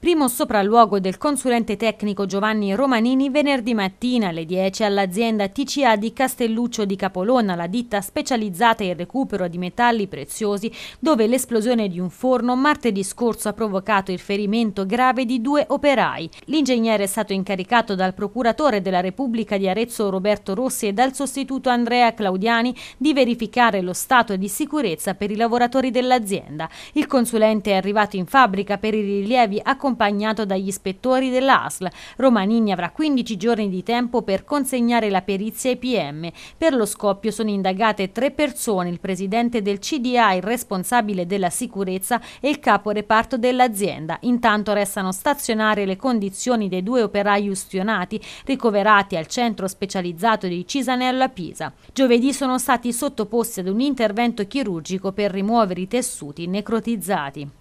Primo sopralluogo del consulente tecnico Giovanni Romanini venerdì mattina alle 10 all'azienda TCA di Castelluccio di Capolona, la ditta specializzata in recupero di metalli preziosi, dove l'esplosione di un forno martedì scorso ha provocato il ferimento grave di due operai. L'ingegnere è stato incaricato dal procuratore della Repubblica di Arezzo Roberto Rossi e dal sostituto Andrea Claudiani di verificare lo stato di sicurezza per i lavoratori dell'azienda. Il consulente è arrivato in fabbrica per i rilievi accompagnati accompagnato dagli ispettori dell'ASL. Romanini avrà 15 giorni di tempo per consegnare la perizia ai PM. Per lo scoppio sono indagate tre persone, il presidente del CDA, il responsabile della sicurezza e il capo reparto dell'azienda. Intanto restano stazionarie le condizioni dei due operai ustionati ricoverati al centro specializzato di Cisanello a Pisa. Giovedì sono stati sottoposti ad un intervento chirurgico per rimuovere i tessuti necrotizzati.